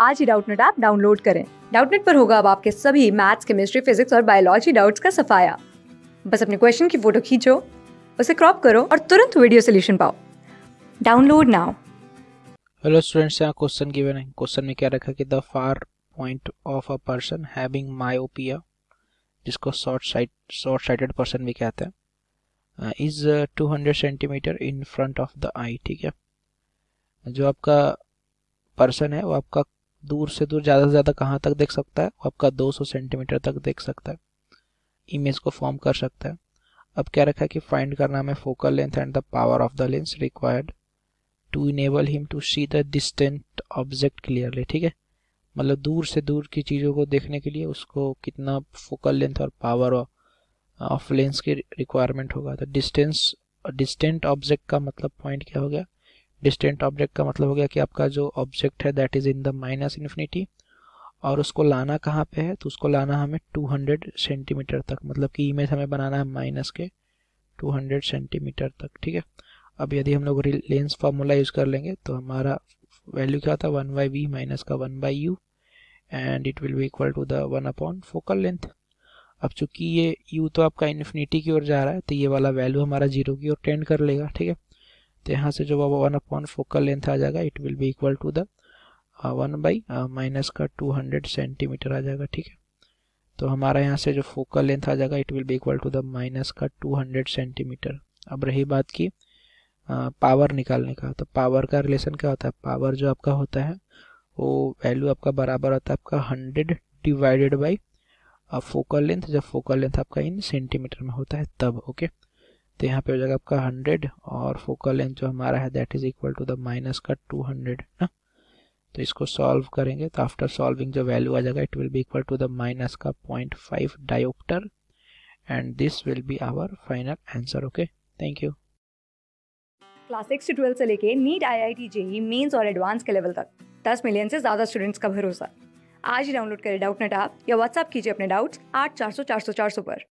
आज ही Doubtnut app download करें डाउटनेट पर होगा अब आपके सभी मैथ्स केमिस्ट्री फिजिक्स और बायोलॉजी डाउट्स का सफाया बस अपने क्वेश्चन की फोटो खींचो उसे क्रॉप करो और तुरंत वीडियो सोल्यूशन पाओ डाउनलोड नाउ हेलो स्टूडेंट्स यहाँ क्वेश्चन गिवन है क्वेश्चन में क्या रखा कि the far point of a person having myopia जिसको short sight short sighted person भी कहते हैं is two hundred centimetre in front of the eye ठीक है जो आपका पर्सन है वो आपका दूर से दूर ज़्यादा से ज़्यादा कहाँ तक देख सकता है वो आपका 200 सेंटीमीटर तक देख सकता है इमेज को फॉर्म कर सकता है अब क्या रखा है कि फाइंड करना हमें focal length and the power of the lens required to enable him to see the distant object clearly ठीक है मतलब दूर से दूर की चीज़ों को देखने के लिए उसको कितना फोकल लेंथ और पावर ऑफ लेंस की रिक्वायरमेंट होगा तो डिस्टेंस डिस्टेंट ऑब्जेक्ट का मतलब पॉइंट क्या हो गया डिस्टेंट ऑब्जेक्ट का मतलब हो गया कि आपका जो ऑब्जेक्ट है that is in the minus infinity और उसको लाना कहाँ पे है तो उसको लाना हमें 200 सेंटीमीटर तक मतलब कि इमेज e हमें बनाना है माइनस के 200 सेंटीमीटर तक ठीक है अब यदि हम लोग लेंस फार्मूला यूज़ कर लेंगे तो हमारा वैल्यू क्या होता है वन बाई वी माइनस का one by U and it will be equal to the one upon focal length अब चूंकि ये यू तो आपका इन्फिनिटी की ओर जा रहा है तो ये वाला वैल्यू हमारा जीरो की ओर टेंड कर लेगा ठीक है तो यहाँ से जब वन अपॉन फोकल लेंथ आ जाएगा it will be equal to the one by minus का टू हंड्रेड सेंटीमीटर आ जाएगा ठीक है तो हमारा यहाँ से जो फोकल लेंथ आ जाएगा it will be equal to the minus का टू हंड्रेड सेंटीमीटर अब रही बात की पावर uh, निकालने का तो पावर का रिलेशन क्या होता है पावर जो आपका होता है वो वैल्यू आपका बराबर होता है आपका hundred divided by focal length जब फोकल लेंथ आपका इन सेंटीमीटर में होता है तब ओके okay? तो यहाँ पे हो जाएगा आपका हंड्रेड और फोकल लेंथ जो हमारा है that is equal to the minus का टू हंड्रेड ना तो इसको सॉल्व करेंगे तो आफ्टर सॉल्विंग जो वैल्यू आ जाएगा it will be equal to the minus का point five dioptre and this will be our final answer okay thank you class six से ट्वेल्थ से लेके NEET I I T JEE Mains और advance के level तक दस million से ज़्यादा स्टूडेंट्स का भरोसा आज ही डाउनलोड करें डाउट नेट आप या व्हाट्सअप कीजिए अपने डाउट्स आठ चार सौ चार सौ चार सौ पर